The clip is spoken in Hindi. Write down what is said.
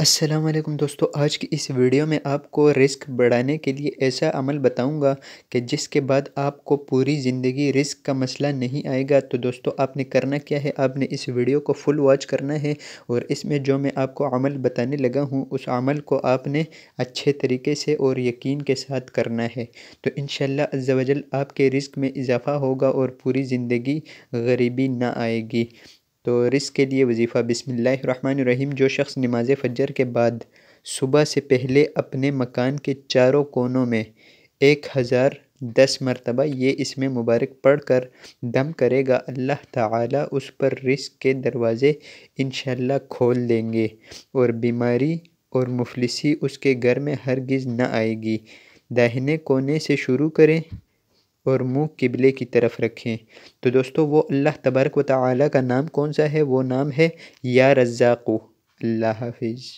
अस्सलाम वालेकुम दोस्तों आज की इस वीडियो में आपको रिस्क बढ़ाने के लिए ऐसा अमल बताऊंगा कि जिसके बाद आपको पूरी ज़िंदगी रिस्क का मसला नहीं आएगा तो दोस्तों आपने करना क्या है आपने इस वीडियो को फुल वॉच करना है और इसमें जो मैं आपको अमल बताने लगा हूं उस अमल को आपने अच्छे तरीके से और यकीन के साथ करना है तो इन शजल आपके रिस्क में इजाफ़ा होगा और पूरी ज़िंदगी गरीबी ना आएगी तो रिस्क के लिए वजीफ़ा बिसमीम जो शख्स नमाज फजर के बाद सुबह से पहले अपने मकान के चारों कोनों में एक हज़ार दस मरतबा ये इसमें मुबारक पढ़ कर दम करेगा अल्लाह ताला उस पर रिस्क के दरवाज़े इन खोल देंगे और बीमारी और मुफलिसी उसके घर में हरगिज़ न आएगी दाहिने कोने से शुरू करें और मुंह किबले की तरफ रखें तो दोस्तों वो अल्लाह तबरक व ताली का नाम कौन सा है वो नाम है या रज़्ज़ाक़ु अल्लाह हाफिज़